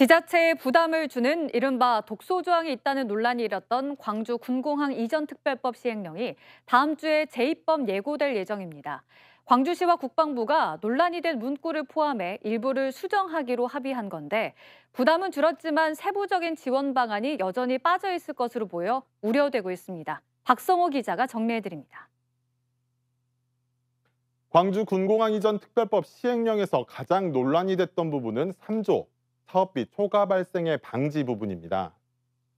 지자체에 부담을 주는 이른바 독소 조항이 있다는 논란이 일었던 광주 군공항 이전 특별법 시행령이 다음 주에 재입법 예고될 예정입니다. 광주시와 국방부가 논란이 된 문구를 포함해 일부를 수정하기로 합의한 건데 부담은 줄었지만 세부적인 지원 방안이 여전히 빠져 있을 것으로 보여 우려되고 있습니다. 박성호 기자가 정리해 드립니다. 광주 군공항 이전 특별법 시행령에서 가장 논란이 됐던 부분은 3조 사업비 초과 발생의 방지 부분입니다.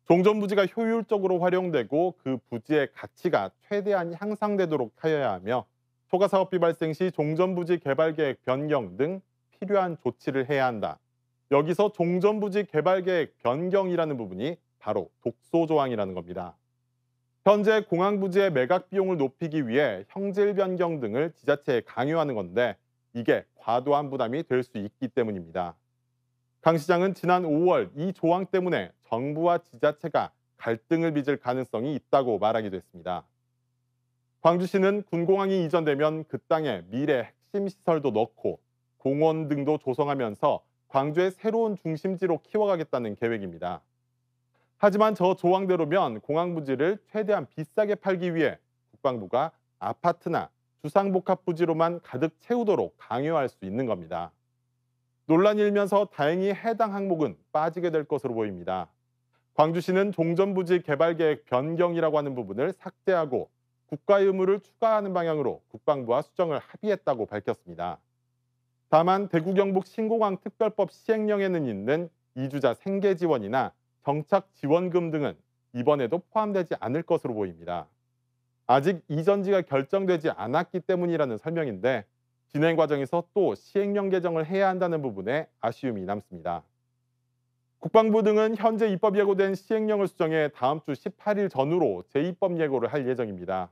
종전부지가 효율적으로 활용되고 그 부지의 가치가 최대한 향상되도록 하여야 하며 초과 사업비 발생 시 종전부지 개발계획 변경 등 필요한 조치를 해야 한다. 여기서 종전부지 개발계획 변경이라는 부분이 바로 독소조항이라는 겁니다. 현재 공항부지의 매각 비용을 높이기 위해 형질 변경 등을 지자체에 강요하는 건데 이게 과도한 부담이 될 수 있기 때문입니다. 강 시장은 지난 5월 이 조항 때문에 정부와 지자체가 갈등을 빚을 가능성이 있다고 말하기도 했습니다. 광주시는 군공항이 이전되면 그 땅에 미래 핵심 시설도 넣고 공원 등도 조성하면서 광주의 새로운 중심지로 키워가겠다는 계획입니다. 하지만 저 조항대로면 공항 부지를 최대한 비싸게 팔기 위해 국방부가 아파트나 주상복합 부지로만 가득 채우도록 강요할 수 있는 겁니다. 논란이 일면서 다행히 해당 항목은 빠지게 될 것으로 보입니다. 광주시는 종전부지 개발계획 변경이라고 하는 부분을 삭제하고 국가의 의무를 추가하는 방향으로 국방부와 수정을 합의했다고 밝혔습니다. 다만 대구 경북 신공항 특별법 시행령에는 있는 이주자 생계 지원이나 정착 지원금 등은 이번에도 포함되지 않을 것으로 보입니다. 아직 이전지가 결정되지 않았기 때문이라는 설명인데 진행 과정에서 또 시행령 개정을 해야 한다는 부분에 아쉬움이 남습니다. 국방부 등은 현재 입법 예고된 시행령을 수정해 다음 주 18일 전후로 재입법 예고를 할 예정입니다.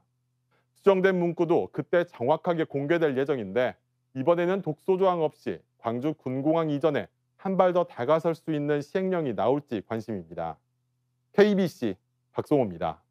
수정된 문구도 그때 정확하게 공개될 예정인데 이번에는 독소 조항 없이 광주 군공항 이전에 한 발 더 다가설 수 있는 시행령이 나올지 관심입니다. KBC 박성호입니다.